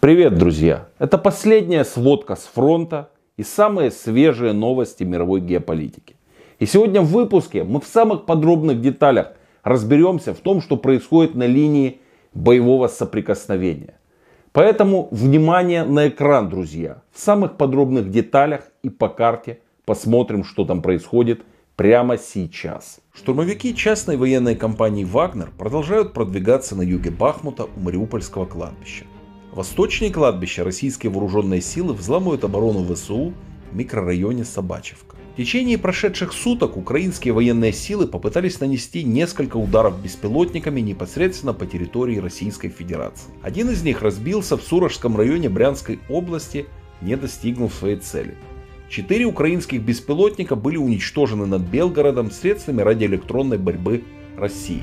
Привет, друзья! Это последняя сводка с фронта и самые свежие новости мировой геополитики. И сегодня в выпуске мы в самых подробных деталях разберемся в том, что происходит на линии боевого соприкосновения. Поэтому внимание на экран, друзья. В самых подробных деталях и по карте посмотрим, что там происходит прямо сейчас. Штурмовики частной военной компании «Вагнер» продолжают продвигаться на юге Бахмута у Мариупольского кладбища. Восточнее кладбища российские вооруженные силы взламывают оборону ВСУ в микрорайоне Собачевка. В течение прошедших суток украинские военные силы попытались нанести несколько ударов беспилотниками непосредственно по территории Российской Федерации. Один из них разбился в Сурожском районе Брянской области, не достигнув своей цели. Четыре украинских беспилотника были уничтожены над Белгородом средствами радиоэлектронной борьбы России.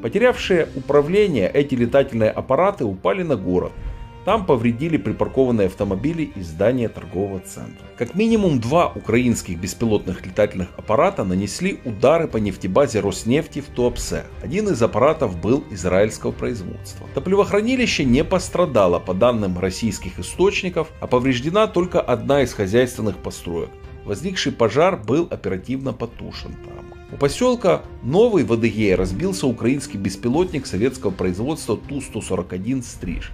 Потерявшие управление эти летательные аппараты упали на город – там повредили припаркованные автомобили и здание торгового центра. Как минимум два украинских беспилотных летательных аппарата нанесли удары по нефтебазе Роснефти в Туапсе. Один из аппаратов был израильского производства. Топливохранилище не пострадало по данным российских источников, а повреждена только одна из хозяйственных построек. Возникший пожар был оперативно потушен там. У поселка Новый в Адыгее разбился украинский беспилотник советского производства Ту-141 «Стриж».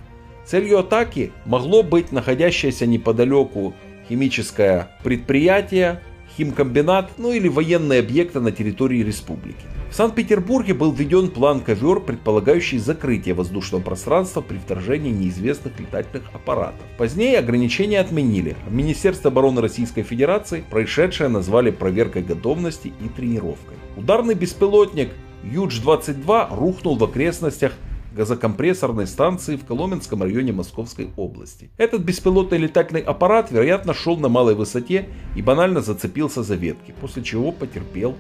Целью атаки могло быть находящееся неподалеку химическое предприятие, химкомбинат, ну или военные объекты на территории республики. В Санкт-Петербурге был введен план ковер, предполагающий закрытие воздушного пространства при вторжении неизвестных летательных аппаратов. Позднее ограничения отменили, а Министерство обороны Российской Федерации происшедшее назвали проверкой готовности и тренировкой. Ударный беспилотник Юдж-22 рухнул в окрестностях газокомпрессорной станции в Коломенском районе Московской области. Этот беспилотный летательный аппарат, вероятно, шел на малой высоте и банально зацепился за ветки, после чего потерпел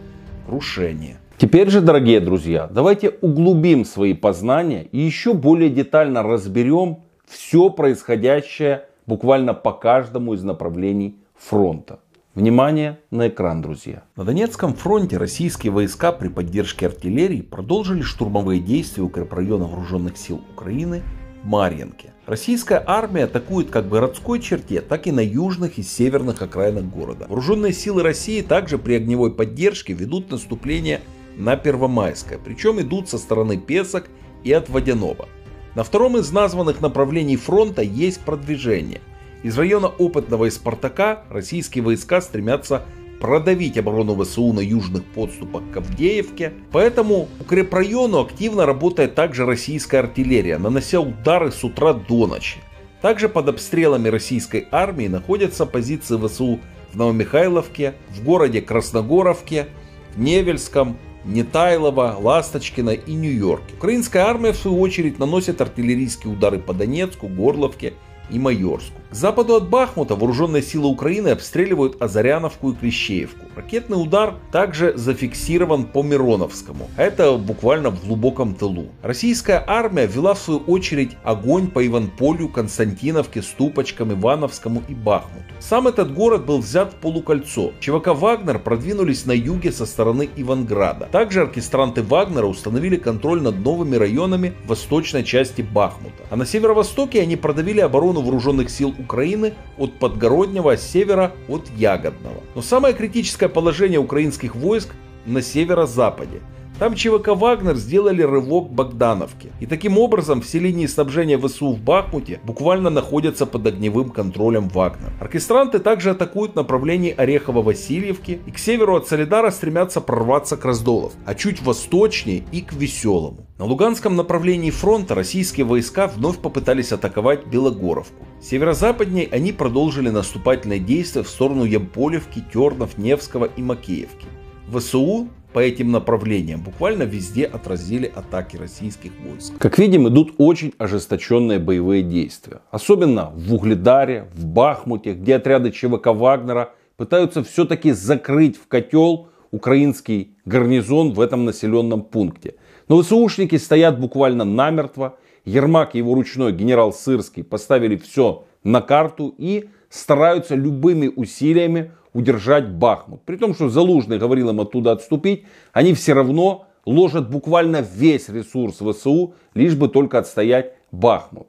крушение. Теперь же, дорогие друзья, давайте углубим свои познания и еще более детально разберем все происходящее буквально по каждому из направлений фронта. Внимание на экран, друзья. На Донецком фронте российские войска при поддержке артиллерии продолжили штурмовые действия укрепрайона вооруженных сил Украины Марьинке. Российская армия атакует как в городской черте, так и на южных и северных окраинах города. Вооруженные силы России также при огневой поддержке ведут наступление на Первомайское, причем идут со стороны Песок и от Водяного. На втором из названных направлений фронта есть продвижение – из района опытного Спартака российские войска стремятся продавить оборону ВСУ на южных подступах к Авдеевке. Поэтому укрепрайону активно работает также российская артиллерия, нанося удары с утра до ночи. Также под обстрелами российской армии находятся позиции ВСУ в Новомихайловке, в городе Красногоровке, в Невельском, Нетайлова, Ласточкина и Нью-Йорке. Украинская армия в свою очередь наносит артиллерийские удары по Донецку, Горловке и Майорску. К западу от Бахмута вооруженные силы Украины обстреливают Азаряновку и Клещеевку. Ракетный удар также зафиксирован по Мироновскому. Это буквально в глубоком тылу. Российская армия вела в свою очередь огонь по Иванполю, Константиновке, Ступочкам, Ивановскому и Бахмуту. Сам этот город был взят в полукольцо. ЧВК «Вагнер» продвинулись на юге со стороны Иванграда. Также оркестранты Вагнера установили контроль над новыми районами в восточной части Бахмута. А на северо-востоке они продавили оборону вооруженных сил Украины от Подгороднего, а с севера от Ягодного. Но самое критическое положение украинских войск на северо-западе – там ЧВК «Вагнер» сделали рывок Богдановки. И таким образом все линии снабжения ВСУ в Бахмуте буквально находятся под огневым контролем «Вагнер». Оркестранты также атакуют направлении Орехово-Васильевки и к северу от Солидара стремятся прорваться к Раздолов, а чуть восточнее и к Веселому. На Луганском направлении фронта российские войска вновь попытались атаковать Белогоровку. Северо-западней они продолжили наступательные действия в сторону Ямполевки, Тернов, Невского и Макеевки. ВСУ по этим направлениям. Буквально везде отразили атаки российских войск. Как видим, идут очень ожесточенные боевые действия. Особенно в Угледаре, в Бахмуте, где отряды ЧВК Вагнера пытаются все-таки закрыть в котел украинский гарнизон в этом населенном пункте. Но ВСУшники стоят буквально намертво. Ермак и его ручной генерал Сырский поставили все на карту и стараются любыми усилиями удержать Бахмут. При том, что Залужный говорил им оттуда отступить, они все равно ложат буквально весь ресурс ВСУ, лишь бы только отстоять Бахмут.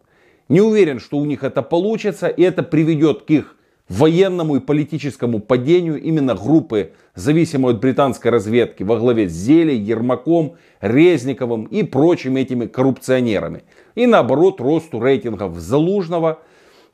Не уверен, что у них это получится, и это приведет к их военному и политическому падению именно группы, зависимой от британской разведки, во главе с Зелей, Ермаком, Резниковым и прочими этими коррупционерами. И наоборот, росту рейтингов Залужного –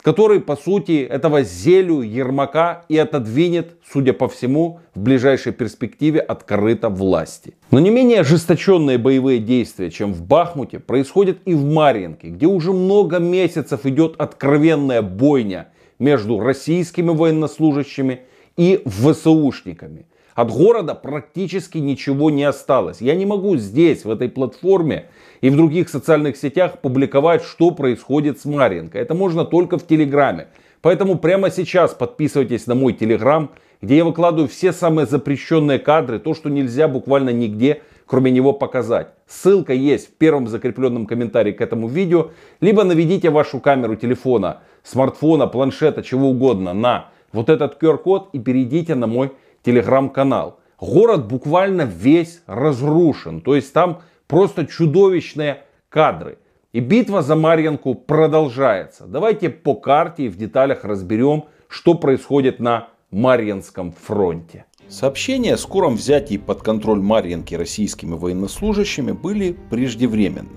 который, по сути, этого зелю Ермака и отодвинет, судя по всему, в ближайшей перспективе от корыта власти. Но не менее ожесточенные боевые действия, чем в Бахмуте, происходят и в Марьинке, где уже много месяцев идет откровенная бойня между российскими военнослужащими и ВСУшниками. От города практически ничего не осталось. Я не могу здесь, в этой платформе и в других социальных сетях публиковать, что происходит с Маринкой. Это можно только в Телеграме. Поэтому прямо сейчас подписывайтесь на мой Телеграм, где я выкладываю все самые запрещенные кадры, то, что нельзя буквально нигде, кроме него, показать. Ссылка есть в первом закрепленном комментарии к этому видео. Либо наведите вашу камеру телефона, смартфона, планшета, чего угодно на вот этот QR-код и перейдите на мой телеграм-канал. Город буквально весь разрушен. То есть там просто чудовищные кадры. И битва за Марьинку продолжается. Давайте по карте и в деталях разберем, что происходит на Марьинском фронте. Сообщения о скором взятии под контроль Марьинки российскими военнослужащими были преждевременны.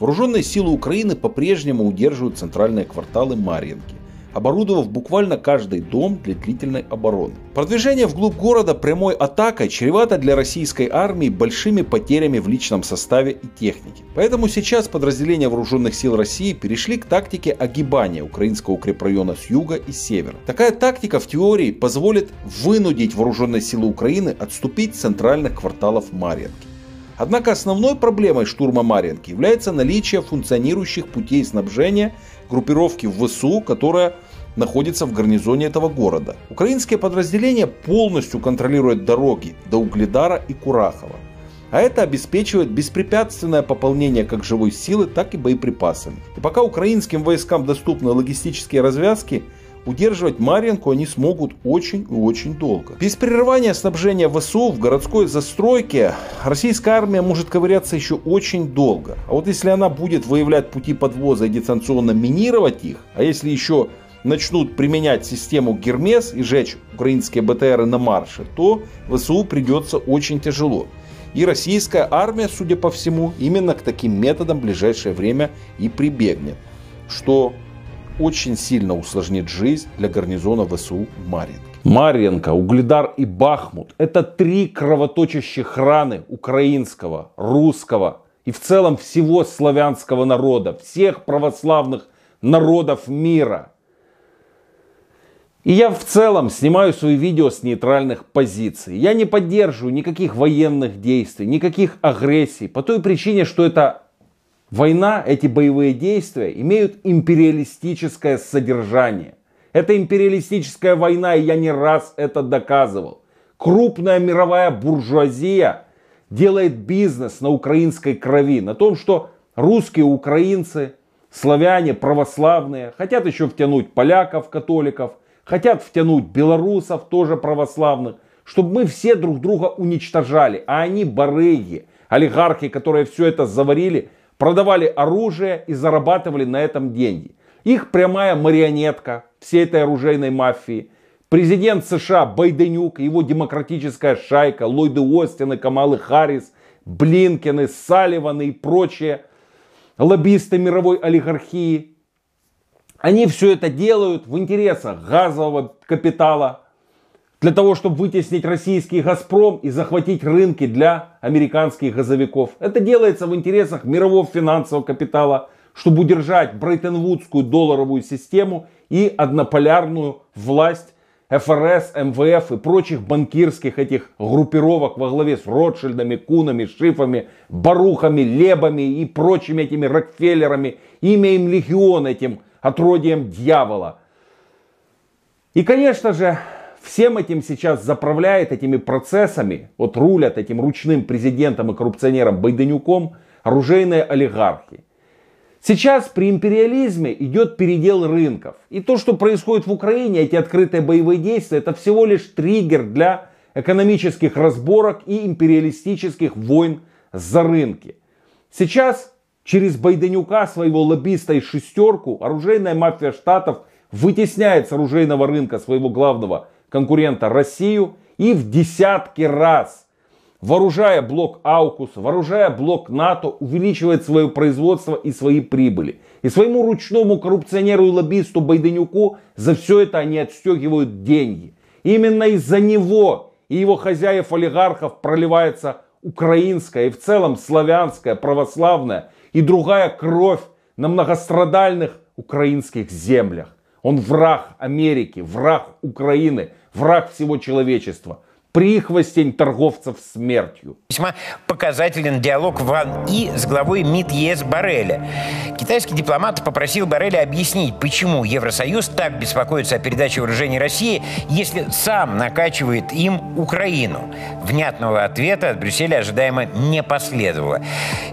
Вооруженные силы Украины по-прежнему удерживают центральные кварталы Марьинки оборудовав буквально каждый дом для длительной обороны. Продвижение вглубь города прямой атакой чревато для российской армии большими потерями в личном составе и технике. Поэтому сейчас подразделения вооруженных сил России перешли к тактике огибания украинского укрепрайона с юга и севера. Такая тактика в теории позволит вынудить вооруженные силы Украины отступить с центральных кварталов Марьинки. Однако основной проблемой штурма Марьинки является наличие функционирующих путей снабжения группировки в ВСУ, которая находится в гарнизоне этого города. Украинские подразделения полностью контролируют дороги до Угледара и Курахова. А это обеспечивает беспрепятственное пополнение как живой силы, так и боеприпасами. И пока украинским войскам доступны логистические развязки, Удерживать Марьинку они смогут очень и очень долго. Без прерывания снабжения ВСУ в городской застройке российская армия может ковыряться еще очень долго. А вот если она будет выявлять пути подвоза и дистанционно минировать их, а если еще начнут применять систему Гермес и жечь украинские БТРы на марше, то ВСУ придется очень тяжело. И российская армия, судя по всему, именно к таким методам в ближайшее время и прибегнет, что очень сильно усложнит жизнь для гарнизона ВСУ в Маринке. Марьенко, Угледар и Бахмут – это три кровоточащих раны украинского, русского и в целом всего славянского народа, всех православных народов мира – и я в целом снимаю свои видео с нейтральных позиций. Я не поддерживаю никаких военных действий, никаких агрессий. По той причине, что это война, эти боевые действия имеют империалистическое содержание. Это империалистическая война, и я не раз это доказывал. Крупная мировая буржуазия делает бизнес на украинской крови, на том, что русские украинцы, славяне, православные хотят еще втянуть поляков, католиков – Хотят втянуть белорусов, тоже православных, чтобы мы все друг друга уничтожали. А они барыги, олигархи, которые все это заварили, продавали оружие и зарабатывали на этом деньги. Их прямая марионетка всей этой оружейной мафии. Президент США Байденюк, его демократическая шайка, Ллойды Остины, Камалы Харрис, Блинкины, Салливаны и прочие лоббисты мировой олигархии они все это делают в интересах газового капитала, для того, чтобы вытеснить российский «Газпром» и захватить рынки для американских газовиков. Это делается в интересах мирового финансового капитала, чтобы удержать Брейтенвудскую долларовую систему и однополярную власть ФРС, МВФ эм и прочих банкирских этих группировок во главе с Ротшильдами, Кунами, Шифами, Барухами, Лебами и прочими этими Рокфеллерами. Имя им легион этим отродием дьявола. И, конечно же, всем этим сейчас заправляет этими процессами, вот рулят этим ручным президентом и коррупционером Байденюком оружейные олигархи. Сейчас при империализме идет передел рынков. И то, что происходит в Украине, эти открытые боевые действия, это всего лишь триггер для экономических разборок и империалистических войн за рынки. Сейчас Через Байденюка, своего лоббиста и шестерку, оружейная мафия штатов вытесняет с оружейного рынка своего главного конкурента Россию и в десятки раз, вооружая блок Аукус, вооружая блок НАТО, увеличивает свое производство и свои прибыли. И своему ручному коррупционеру и лоббисту Байденюку за все это они отстегивают деньги. именно из-за него и его хозяев-олигархов проливается украинская и в целом славянская, православная и другая кровь на многострадальных украинских землях. Он враг Америки, враг Украины, враг всего человечества прихвостень торговцев смертью. Весьма показателен диалог Ван И с главой МИД ЕС Барреля. Китайский дипломат попросил Барреля объяснить, почему Евросоюз так беспокоится о передаче вооружений России, если сам накачивает им Украину. Внятного ответа от Брюсселя ожидаемо не последовало.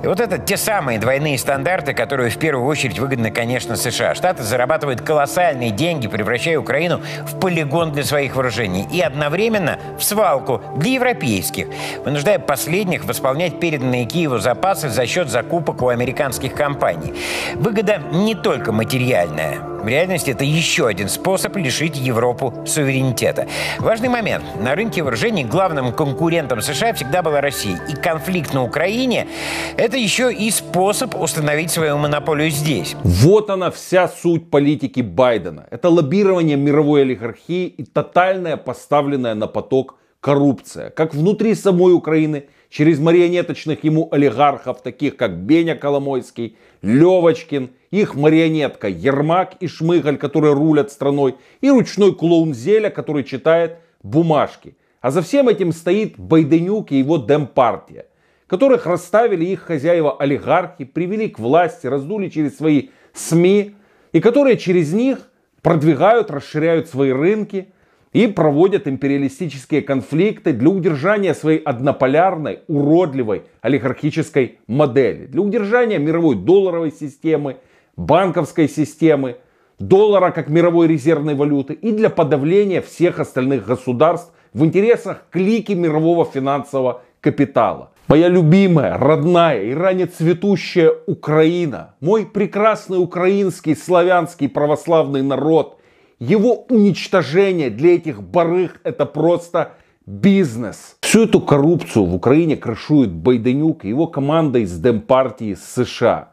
И вот это те самые двойные стандарты, которые в первую очередь выгодны, конечно, США. Штаты зарабатывают колоссальные деньги, превращая Украину в полигон для своих вооружений и одновременно в свал палку для европейских, вынуждая последних восполнять переданные Киеву запасы за счет закупок у американских компаний. Выгода не только материальная. В реальности это еще один способ лишить Европу суверенитета. Важный момент. На рынке вооружений главным конкурентом США всегда была Россия. И конфликт на Украине – это еще и способ установить свою монополию здесь. Вот она вся суть политики Байдена. Это лоббирование мировой олигархии и тотальное поставленное на поток коррупция, как внутри самой Украины, через марионеточных ему олигархов, таких как Беня Коломойский, Левочкин, их марионетка Ермак и Шмыгаль, которые рулят страной, и ручной клоун Зеля, который читает бумажки. А за всем этим стоит Байденюк и его Демпартия, которых расставили их хозяева-олигархи, привели к власти, раздули через свои СМИ, и которые через них продвигают, расширяют свои рынки – и проводят империалистические конфликты для удержания своей однополярной, уродливой олигархической модели, для удержания мировой долларовой системы, банковской системы, доллара как мировой резервной валюты и для подавления всех остальных государств в интересах клики мирового финансового капитала. Моя любимая, родная и ранее цветущая Украина, мой прекрасный украинский славянский православный народ – его уничтожение для этих барых это просто бизнес. Всю эту коррупцию в Украине крышует Байденюк и его команда из Демпартии США.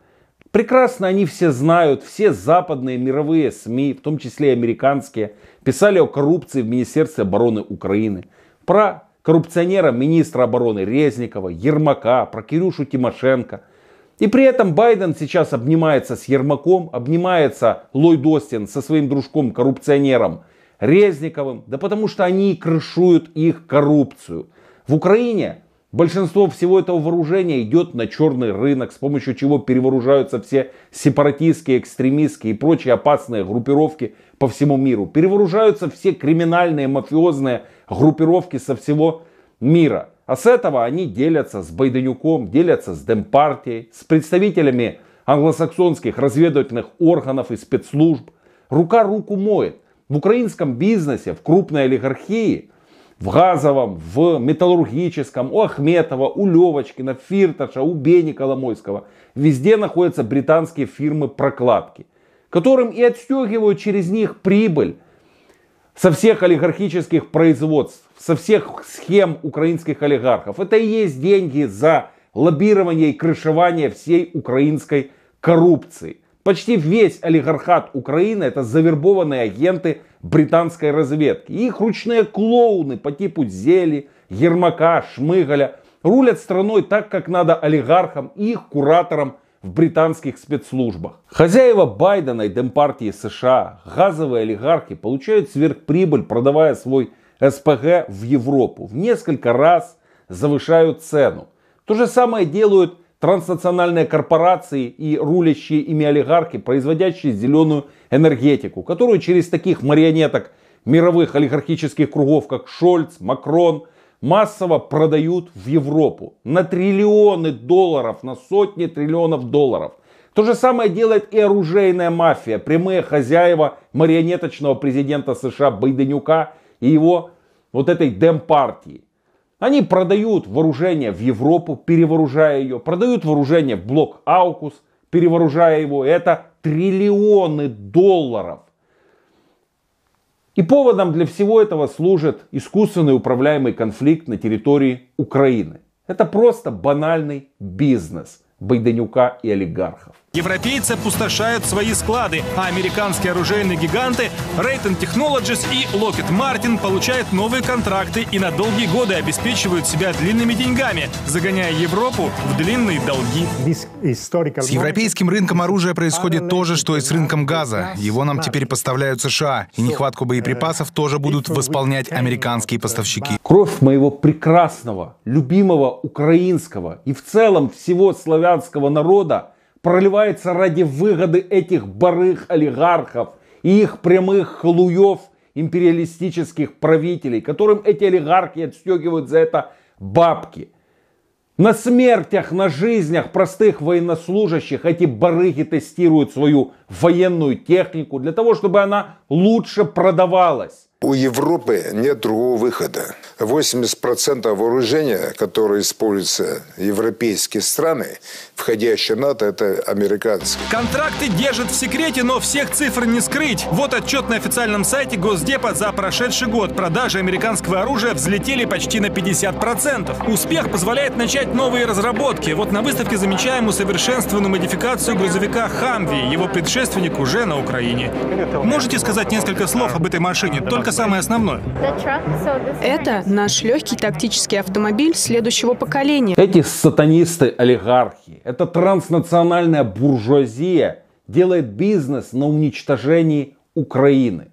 Прекрасно они все знают, все западные мировые СМИ, в том числе и американские, писали о коррупции в Министерстве обороны Украины. Про коррупционера министра обороны Резникова, Ермака, про Кирюшу Тимошенко – и при этом Байден сейчас обнимается с Ермаком, обнимается Ллойд Остин со своим дружком-коррупционером Резниковым, да потому что они крышуют их коррупцию. В Украине большинство всего этого вооружения идет на черный рынок, с помощью чего перевооружаются все сепаратистские, экстремистские и прочие опасные группировки по всему миру. Перевооружаются все криминальные, мафиозные группировки со всего мира. А с этого они делятся с Байденюком, делятся с Демпартией, с представителями англосаксонских разведывательных органов и спецслужб. Рука руку моет. В украинском бизнесе, в крупной олигархии, в газовом, в металлургическом, у Ахметова, у Левочкина, Фирташа, у Бени Коломойского. Везде находятся британские фирмы прокладки, которым и отстегивают через них прибыль со всех олигархических производств, со всех схем украинских олигархов. Это и есть деньги за лоббирование и крышевание всей украинской коррупции. Почти весь олигархат Украины это завербованные агенты британской разведки. Их ручные клоуны по типу Зели, Ермака, Шмыгаля рулят страной так, как надо олигархам и их кураторам в британских спецслужбах. Хозяева Байдена и Демпартии США, газовые олигархи, получают сверхприбыль, продавая свой СПГ в Европу. В несколько раз завышают цену. То же самое делают транснациональные корпорации и рулящие ими олигархи, производящие зеленую энергетику, которую через таких марионеток мировых олигархических кругов, как Шольц, Макрон, массово продают в Европу на триллионы долларов, на сотни триллионов долларов. То же самое делает и оружейная мафия, прямые хозяева марионеточного президента США Байденюка и его вот этой демпартии. Они продают вооружение в Европу, перевооружая ее, продают вооружение в блок Аукус, перевооружая его. Это триллионы долларов. И поводом для всего этого служит искусственный управляемый конфликт на территории Украины. Это просто банальный бизнес Байденюка и олигархов. Европейцы пустошают свои склады, а американские оружейные гиганты Raytheon Technologies и Lockheed Martin получают новые контракты и на долгие годы обеспечивают себя длинными деньгами, загоняя Европу в длинные долги. С европейским рынком оружия происходит то же, что и с рынком газа. Его нам теперь поставляют США, и нехватку боеприпасов тоже будут восполнять американские поставщики. Кровь моего прекрасного, любимого украинского и в целом всего славянского народа – проливается ради выгоды этих барых олигархов и их прямых халуев империалистических правителей, которым эти олигархи отстегивают за это бабки. На смертях, на жизнях простых военнослужащих эти барыги тестируют свою военную технику, для того, чтобы она лучше продавалась. У Европы нет другого выхода. 80% вооружения, которое используется европейские страны, входящие в НАТО, это американцы. Контракты держат в секрете, но всех цифр не скрыть. Вот отчет на официальном сайте Госдепа за прошедший год. Продажи американского оружия взлетели почти на 50%. Успех позволяет начать новые разработки. Вот на выставке замечаем усовершенствованную модификацию грузовика «Хамви». Его предшественник предшественник уже на Украине. Можете сказать несколько слов об этой машине, только самое основное? Это наш легкий тактический автомобиль следующего поколения. Эти сатанисты-олигархи, это транснациональная буржуазия делает бизнес на уничтожении Украины.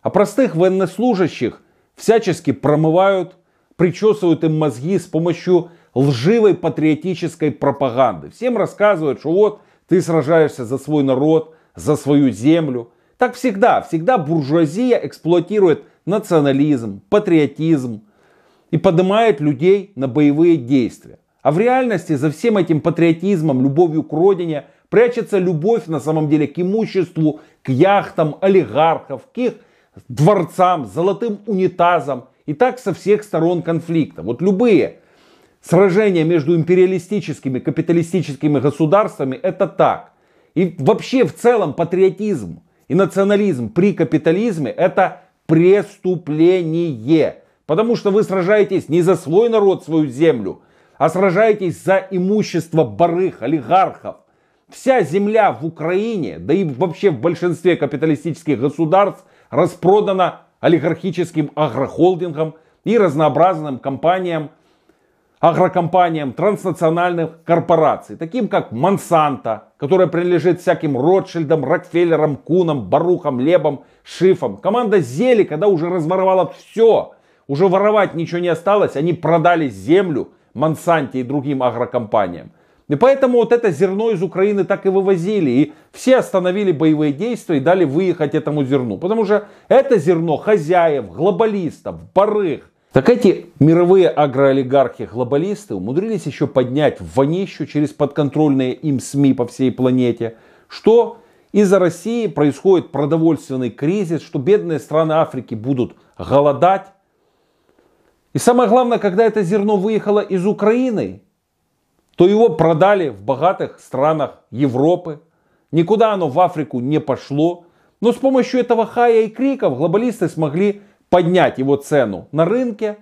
А простых военнослужащих всячески промывают, причесывают им мозги с помощью лживой патриотической пропаганды. Всем рассказывают, что вот ты сражаешься за свой народ, за свою землю. Так всегда, всегда буржуазия эксплуатирует национализм, патриотизм и поднимает людей на боевые действия. А в реальности за всем этим патриотизмом, любовью к родине прячется любовь на самом деле к имуществу, к яхтам, олигархов, к их дворцам, золотым унитазам. И так со всех сторон конфликта. Вот любые сражения между империалистическими, капиталистическими государствами это так. И вообще в целом патриотизм и национализм при капитализме это преступление. Потому что вы сражаетесь не за свой народ, свою землю, а сражаетесь за имущество барых, олигархов. Вся земля в Украине, да и вообще в большинстве капиталистических государств распродана олигархическим агрохолдингом и разнообразным компаниям, агрокомпаниям транснациональных корпораций, таким как Монсанто, которая принадлежит всяким Ротшильдам, Рокфеллерам, Кунам, Барухам, Лебам, Шифам. Команда Зели, когда уже разворовала все, уже воровать ничего не осталось, они продали землю Монсанте и другим агрокомпаниям. И поэтому вот это зерно из Украины так и вывозили. И все остановили боевые действия и дали выехать этому зерну. Потому что это зерно хозяев, глобалистов, барых, так эти мировые агроолигархи-глобалисты умудрились еще поднять вонищу через подконтрольные им СМИ по всей планете, что из-за России происходит продовольственный кризис, что бедные страны Африки будут голодать. И самое главное, когда это зерно выехало из Украины, то его продали в богатых странах Европы. Никуда оно в Африку не пошло. Но с помощью этого хая и криков глобалисты смогли поднять его цену на рынке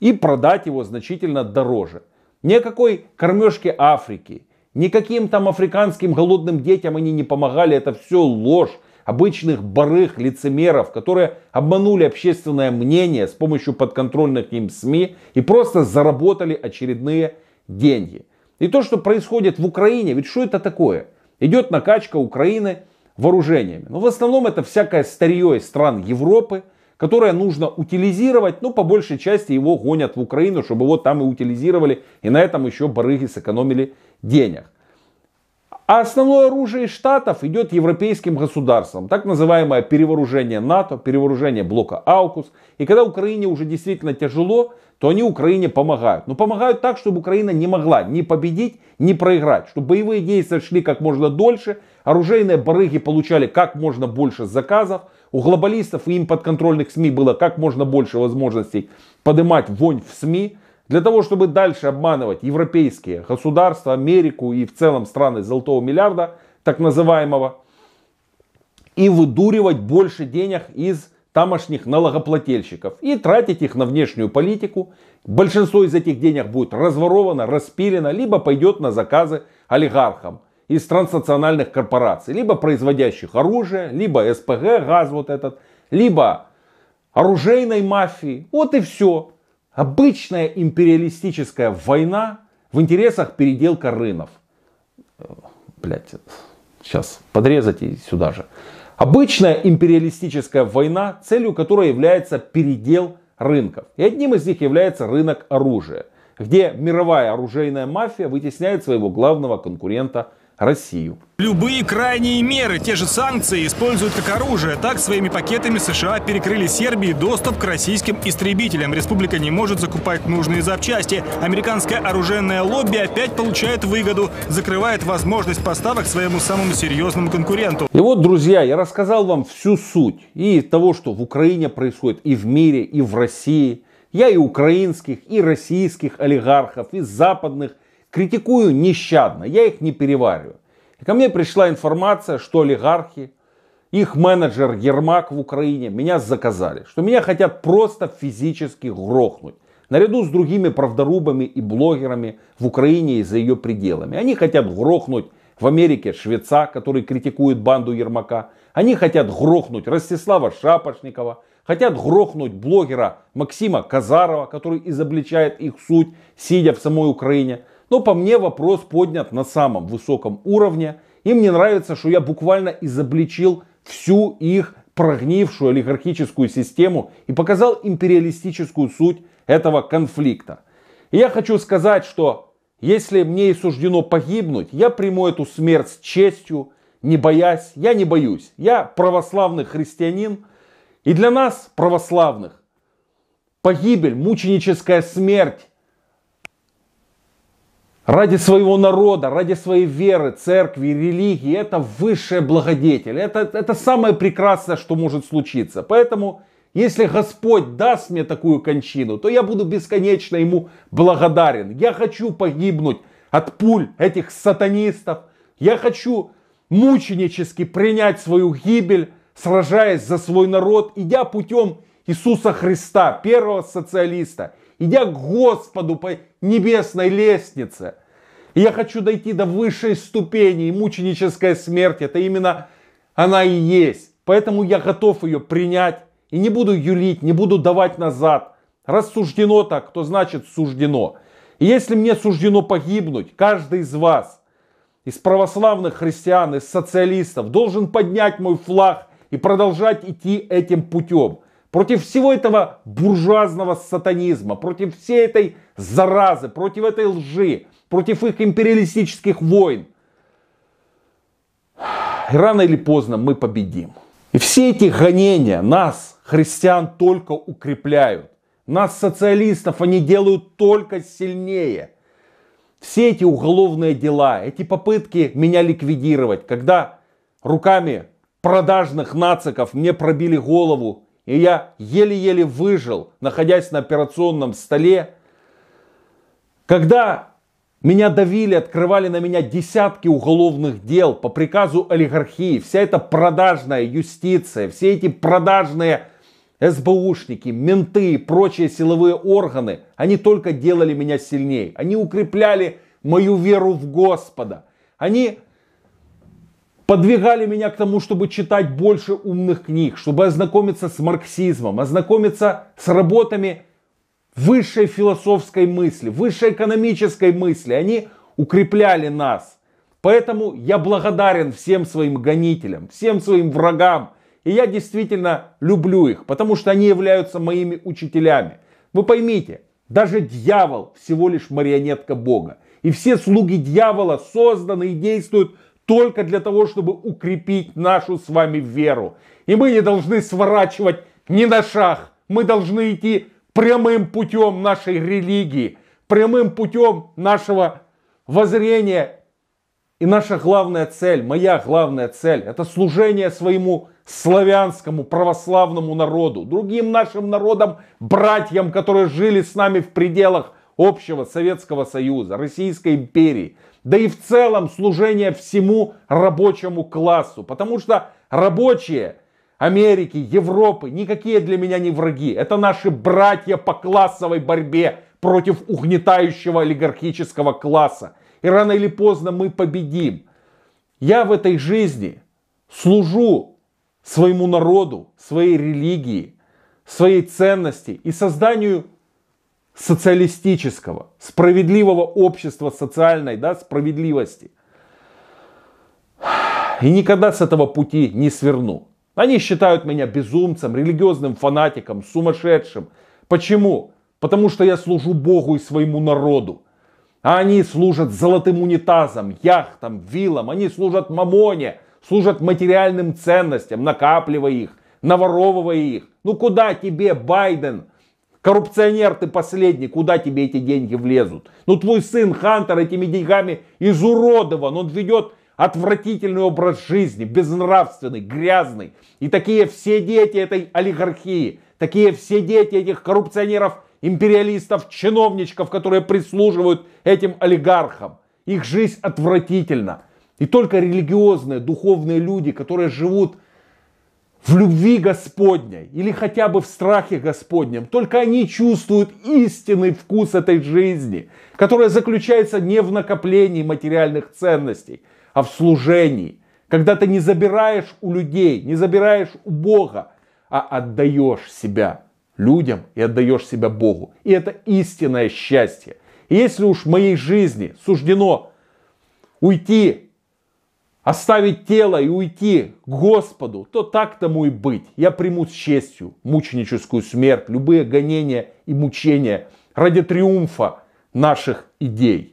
и продать его значительно дороже. Никакой кормежки Африки, никаким там африканским голодным детям они не помогали, это все ложь обычных барых лицемеров, которые обманули общественное мнение с помощью подконтрольных им СМИ и просто заработали очередные деньги. И то, что происходит в Украине, ведь что это такое? Идет накачка Украины вооружениями. Но ну, в основном это всякое старье из стран Европы, которое нужно утилизировать, но по большей части его гонят в Украину, чтобы его там и утилизировали, и на этом еще барыги сэкономили денег. А основное оружие Штатов идет европейским государствам. Так называемое перевооружение НАТО, перевооружение блока Аукус. И когда Украине уже действительно тяжело, то они Украине помогают. Но помогают так, чтобы Украина не могла ни победить, ни проиграть. Чтобы боевые действия шли как можно дольше, оружейные барыги получали как можно больше заказов, у глобалистов и им подконтрольных СМИ было как можно больше возможностей поднимать вонь в СМИ, для того, чтобы дальше обманывать европейские государства, Америку и в целом страны золотого миллиарда, так называемого, и выдуривать больше денег из тамошних налогоплательщиков и тратить их на внешнюю политику. Большинство из этих денег будет разворовано, распилено, либо пойдет на заказы олигархам из транснациональных корпораций, либо производящих оружие, либо СПГ, газ вот этот, либо оружейной мафии. Вот и все. Обычная империалистическая война в интересах переделка рынов. Блять, сейчас подрезать и сюда же. Обычная империалистическая война, целью которой является передел рынков. И одним из них является рынок оружия, где мировая оружейная мафия вытесняет своего главного конкурента – Россию. Любые крайние меры, те же санкции, используют как оружие. Так своими пакетами США перекрыли Сербии доступ к российским истребителям. Республика не может закупать нужные запчасти. Американское оружейное лобби опять получает выгоду, закрывает возможность поставок своему самому серьезному конкуренту. И вот, друзья, я рассказал вам всю суть и того, что в Украине происходит и в мире, и в России. Я и украинских, и российских олигархов, и западных, Критикую нещадно, я их не перевариваю. И ко мне пришла информация, что олигархи, их менеджер Ермак в Украине меня заказали, что меня хотят просто физически грохнуть. Наряду с другими правдорубами и блогерами в Украине и за ее пределами. Они хотят грохнуть в Америке швеца, который критикует банду Ермака. Они хотят грохнуть Ростислава Шапошникова. Хотят грохнуть блогера Максима Казарова, который изобличает их суть, сидя в самой Украине. Но по мне вопрос поднят на самом высоком уровне. И мне нравится, что я буквально изобличил всю их прогнившую олигархическую систему и показал империалистическую суть этого конфликта. И я хочу сказать, что если мне и суждено погибнуть, я приму эту смерть с честью, не боясь. Я не боюсь. Я православный христианин. И для нас, православных, погибель, мученическая смерть ради своего народа, ради своей веры, церкви, религии. Это высшая благодетель. Это, это самое прекрасное, что может случиться. Поэтому, если Господь даст мне такую кончину, то я буду бесконечно Ему благодарен. Я хочу погибнуть от пуль этих сатанистов. Я хочу мученически принять свою гибель, сражаясь за свой народ, идя путем Иисуса Христа, первого социалиста, идя к Господу, небесной лестнице. И я хочу дойти до высшей ступени, и мученическая смерть, это именно она и есть. Поэтому я готов ее принять и не буду юлить, не буду давать назад. Раз суждено так, то значит суждено. И если мне суждено погибнуть, каждый из вас, из православных христиан, из социалистов, должен поднять мой флаг и продолжать идти этим путем. Против всего этого буржуазного сатанизма, против всей этой заразы, против этой лжи, против их империалистических войн. И рано или поздно мы победим. И все эти гонения нас, христиан, только укрепляют. Нас, социалистов, они делают только сильнее. Все эти уголовные дела, эти попытки меня ликвидировать, когда руками продажных нациков мне пробили голову, и я еле-еле выжил, находясь на операционном столе, когда меня давили, открывали на меня десятки уголовных дел по приказу олигархии. Вся эта продажная юстиция, все эти продажные СБУшники, менты и прочие силовые органы, они только делали меня сильнее. Они укрепляли мою веру в Господа. Они подвигали меня к тому, чтобы читать больше умных книг, чтобы ознакомиться с марксизмом, ознакомиться с работами высшей философской мысли, высшей экономической мысли. Они укрепляли нас. Поэтому я благодарен всем своим гонителям, всем своим врагам. И я действительно люблю их, потому что они являются моими учителями. Вы поймите, даже дьявол всего лишь марионетка Бога. И все слуги дьявола созданы и действуют только для того, чтобы укрепить нашу с вами веру. И мы не должны сворачивать ни на шаг. Мы должны идти прямым путем нашей религии, прямым путем нашего воззрения. И наша главная цель, моя главная цель, это служение своему славянскому православному народу, другим нашим народам, братьям, которые жили с нами в пределах общего Советского Союза, Российской империи, да и в целом служение всему рабочему классу, потому что рабочие – Америки, Европы, никакие для меня не враги. Это наши братья по классовой борьбе против угнетающего олигархического класса. И рано или поздно мы победим. Я в этой жизни служу своему народу, своей религии, своей ценности и созданию социалистического, справедливого общества социальной да, справедливости. И никогда с этого пути не сверну. Они считают меня безумцем, религиозным фанатиком, сумасшедшим. Почему? Потому что я служу Богу и своему народу. А они служат золотым унитазом, яхтам, вилам. Они служат мамоне, служат материальным ценностям, накапливая их, наворовывая их. Ну куда тебе, Байден? Коррупционер ты последний, куда тебе эти деньги влезут? Ну твой сын Хантер этими деньгами изуродован, он ведет отвратительный образ жизни, безнравственный, грязный. И такие все дети этой олигархии, такие все дети этих коррупционеров, империалистов, чиновничков, которые прислуживают этим олигархам. Их жизнь отвратительна. И только религиозные, духовные люди, которые живут в любви Господней или хотя бы в страхе Господнем. Только они чувствуют истинный вкус этой жизни, которая заключается не в накоплении материальных ценностей, а в служении. Когда ты не забираешь у людей, не забираешь у Бога, а отдаешь себя людям и отдаешь себя Богу. И это истинное счастье. И если уж в моей жизни суждено уйти, оставить тело и уйти к Господу, то так тому и быть. Я приму с честью мученическую смерть, любые гонения и мучения ради триумфа наших идей.